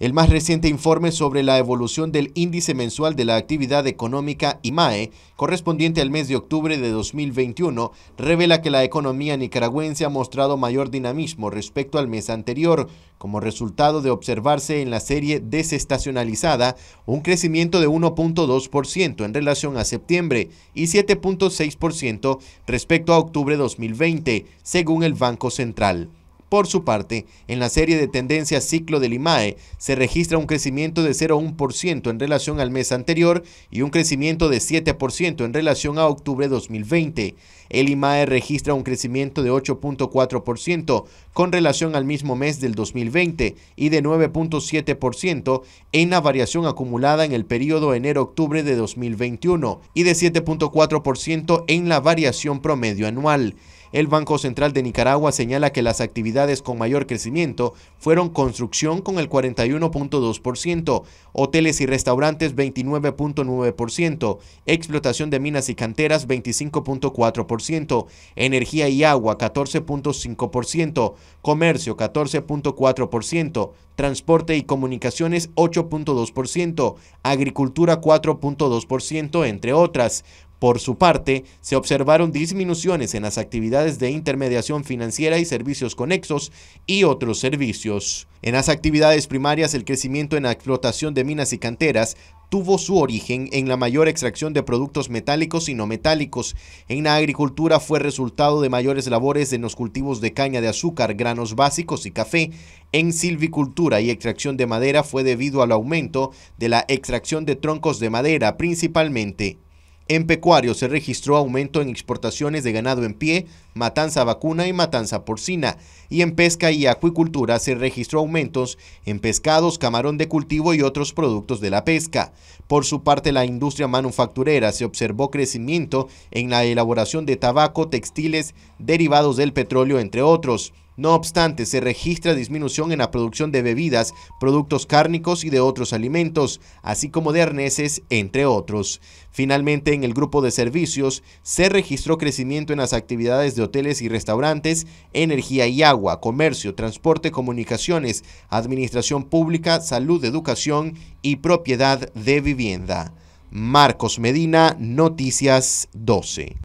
El más reciente informe sobre la evolución del índice mensual de la actividad económica IMAE, correspondiente al mes de octubre de 2021, revela que la economía nicaragüense ha mostrado mayor dinamismo respecto al mes anterior, como resultado de observarse en la serie desestacionalizada un crecimiento de 1.2% en relación a septiembre y 7.6% respecto a octubre 2020, según el Banco Central. Por su parte, en la serie de tendencias ciclo del IMAE se registra un crecimiento de 0,1% en relación al mes anterior y un crecimiento de 7% en relación a octubre 2020. El IMAE registra un crecimiento de 8.4% con relación al mismo mes del 2020 y de 9.7% en la variación acumulada en el periodo enero-octubre de 2021 y de 7.4% en la variación promedio anual. El Banco Central de Nicaragua señala que las actividades con mayor crecimiento fueron construcción con el 41.2%, hoteles y restaurantes 29.9%, explotación de minas y canteras 25.4%, energía y agua 14.5%, comercio 14.4%, transporte y comunicaciones 8.2%, agricultura 4.2%, entre otras. Por su parte, se observaron disminuciones en las actividades de intermediación financiera y servicios conexos y otros servicios. En las actividades primarias, el crecimiento en la explotación de minas y canteras tuvo su origen en la mayor extracción de productos metálicos y no metálicos. En la agricultura fue resultado de mayores labores en los cultivos de caña de azúcar, granos básicos y café. En silvicultura y extracción de madera fue debido al aumento de la extracción de troncos de madera, principalmente en pecuario se registró aumento en exportaciones de ganado en pie, matanza vacuna y matanza porcina, y en pesca y acuicultura se registró aumentos en pescados, camarón de cultivo y otros productos de la pesca. Por su parte, la industria manufacturera se observó crecimiento en la elaboración de tabaco, textiles, derivados del petróleo, entre otros. No obstante, se registra disminución en la producción de bebidas, productos cárnicos y de otros alimentos, así como de arneses, entre otros. Finalmente, en el grupo de servicios, se registró crecimiento en las actividades de hoteles y restaurantes, energía y agua, comercio, transporte, comunicaciones, administración pública, salud, educación y propiedad de vivienda. Marcos Medina, Noticias 12.